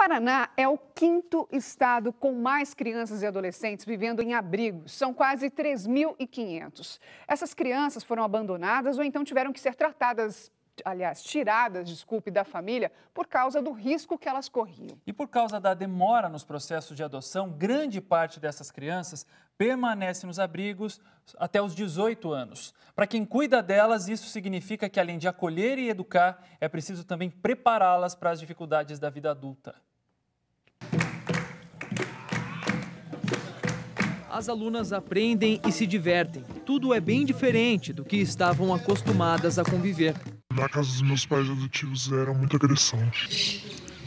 Paraná é o quinto estado com mais crianças e adolescentes vivendo em abrigos. São quase 3.500. Essas crianças foram abandonadas ou então tiveram que ser tratadas aliás, tiradas, desculpe, da família por causa do risco que elas corriam. E por causa da demora nos processos de adoção, grande parte dessas crianças permanece nos abrigos até os 18 anos. Para quem cuida delas, isso significa que além de acolher e educar, é preciso também prepará-las para as dificuldades da vida adulta. As alunas aprendem e se divertem. Tudo é bem diferente do que estavam acostumadas a conviver. Na casa dos meus pais adotivos era muita agressão.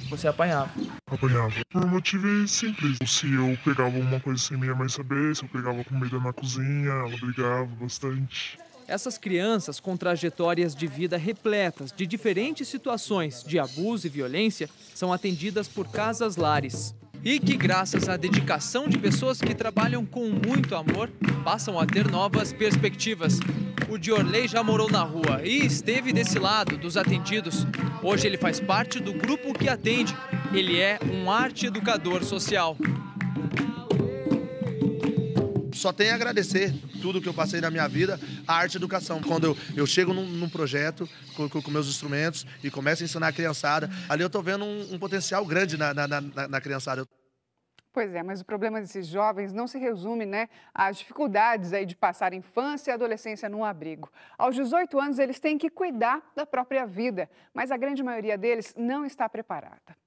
Você apanhava? Apanhava. Por um motivo simples. Se eu pegava alguma coisa sem minha mãe saber, se eu pegava comida na cozinha, ela brigava bastante. Essas crianças com trajetórias de vida repletas de diferentes situações de abuso e violência são atendidas por casas lares e que, graças à dedicação de pessoas que trabalham com muito amor, passam a ter novas perspectivas. O Diorley já morou na rua e esteve desse lado, dos atendidos. Hoje ele faz parte do grupo que atende. Ele é um arte educador social só tenho a agradecer tudo que eu passei na minha vida, a arte e a educação. Quando eu, eu chego num, num projeto com, com, meus instrumentos e começo a ensinar a criançada, ali eu estou vendo um, um, potencial grande na, na, na, na criançada. Pois é, mas o problema desses jovens não se resume né, às dificuldades aí de passar a infância e a adolescência num abrigo. Aos 18 anos, eles têm que cuidar da própria vida, mas a grande maioria deles não está preparada.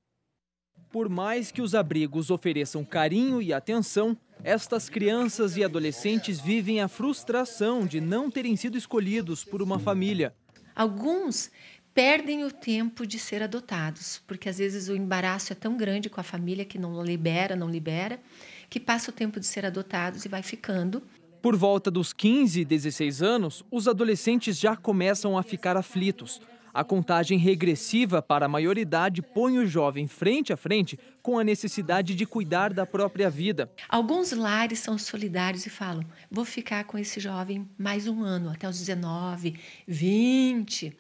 Por mais que os abrigos ofereçam carinho e atenção, estas crianças e adolescentes vivem a frustração de não terem sido escolhidos por uma família. Alguns perdem o tempo de ser adotados, porque às vezes o embaraço é tão grande com a família que não libera, não libera, que passa o tempo de ser adotados e vai ficando. Por volta dos 15 16 anos, os adolescentes já começam a ficar aflitos. A contagem regressiva para a maioridade põe o jovem frente a frente com a necessidade de cuidar da própria vida. Alguns lares são solidários e falam: vou ficar com esse jovem mais um ano, até os 19, 20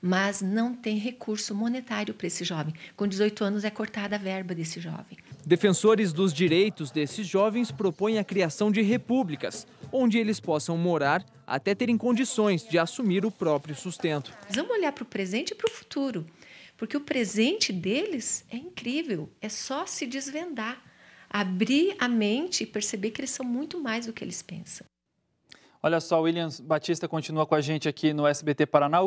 mas não tem recurso monetário para esse jovem. Com 18 anos é cortada a verba desse jovem. Defensores dos direitos desses jovens propõem a criação de repúblicas, onde eles possam morar até terem condições de assumir o próprio sustento. Vamos olhar para o presente e para o futuro, porque o presente deles é incrível, é só se desvendar, abrir a mente e perceber que eles são muito mais do que eles pensam. Olha só, Williams Batista continua com a gente aqui no SBT Paraná.